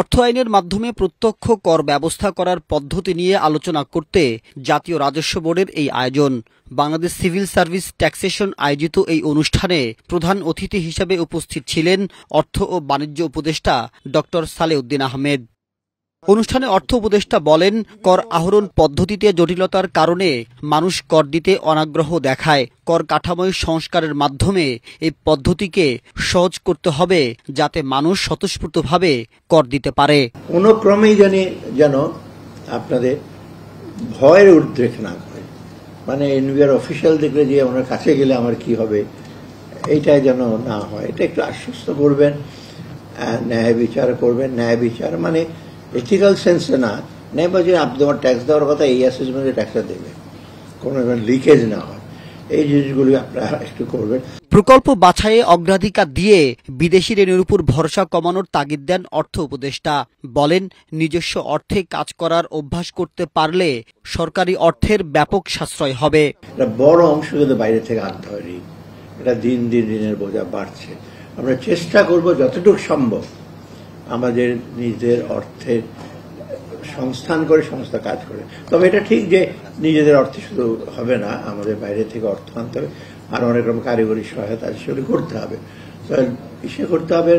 অর্থ আইনের মাধ্যমে প্রত্যক্ষ কর ব্যবস্থা করার পদ্ধতি নিয়ে আলোচনা করতে জাতীয় রাজস্ব বোর্ডের এই আয়োজন বাংলাদেশ সিভিল সার্ভিস ট্যাক্সেশন আয়োজিত এই অনুষ্ঠানে প্রধান অতিথি হিসেবে উপস্থিত ছিলেন অর্থ ও বাণিজ্য উপদেষ্টা ডক্টর সালেউদ্দিন আহমেদ অনুষ্ঠানে অর্থ উপদেষ্টা বলেন কর আহরণ পদ্ধতিতে জটিলতার কারণে মানুষ কর দিতে অনাগ্রহ দেখায় কর কাঠাময় সংস্কারের মাধ্যমে এই পদ্ধতিকে সহজ করতে হবে যাতে মানুষ স্বতঃস্ফূর্তভাবে কর দিতে পারে অনুক্রমেই যেন জানি যেন আপনাদের ভয়ের উদ্রেক না করে মানে এনবিআর অফিসিয়াল দেখলে যে আমার কাছে গেলে আমার কি হবে এইটাই যেন না হয় এটা একটু আশ্বস্ত করবেন ন্যায় বিচার করবেন ন্যায় বিচার মানে এথিক্যাল সেন্সে না নেই বলছি আপনি তোমার ট্যাক্স দেওয়ার কথা এই অ্যাসেসমেন্টে ট্যাক্সটা দেবে কোনো লিকেজ না হয় এই জিনিসগুলি আপনারা একটু করবেন প্রকল্প বাছাইয়ে অগ্রাধিকার দিয়ে বিদেশি ঋণের উপর ভরসা কমানোর তাগিদ দেন অর্থ উপদেষ্টা বলেন নিজস্ব অর্থে কাজ করার অভ্যাস করতে পারলে সরকারি অর্থের ব্যাপক সাশ্রয় হবে বড় অংশ কিন্তু বাইরে থেকে আনতে হয় এটা দিন দিন ঋণের বোঝা বাড়ছে আমরা চেষ্টা করব যতটুকু সম্ভব আমাদের নিজের অর্থের সংস্থান করে সংস্থা কাজ করে তবে এটা ঠিক যে নিজেদের অর্থে শুধু হবে না আমাদের বাইরে থেকে অর্থ আনতে হবে আর অনেক রকম কারিগরি সহায়তা সেগুলি করতে হবে ইসে করতে হবে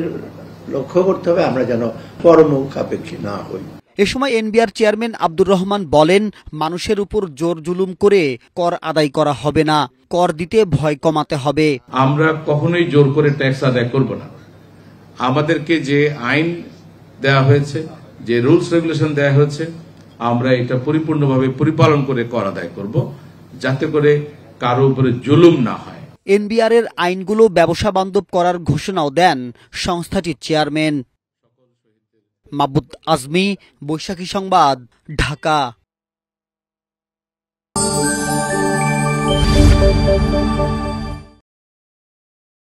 লক্ষ্য করতে হবে আমরা যেন পরমুখ আপেক্ষী না হই এ সময় এনবিআর চেয়ারম্যান আব্দুর রহমান বলেন মানুষের উপর জোর জুলুম করে কর আদায় করা হবে না কর দিতে ভয় কমাতে হবে আমরা কখনোই জোর করে ট্যাক্স আদায় করব না আমাদেরকে যে আইন দেয়া হয়েছে যে রুলস রেগুলেশন দেয়া হয়েছে আমরা এটা পরিপূর্ণভাবে পরিপালন করে কর আদায় করব যাতে করে কারো উপরে জুলুম না হয় এনবিআর এর আইনগুলো ব্যবসা বান্ধব করার ঘোষণাও দেন সংস্থাটির চেয়ারম্যান মাবুদ আজমি বৈশাখী সংবাদ ঢাকা Thank you.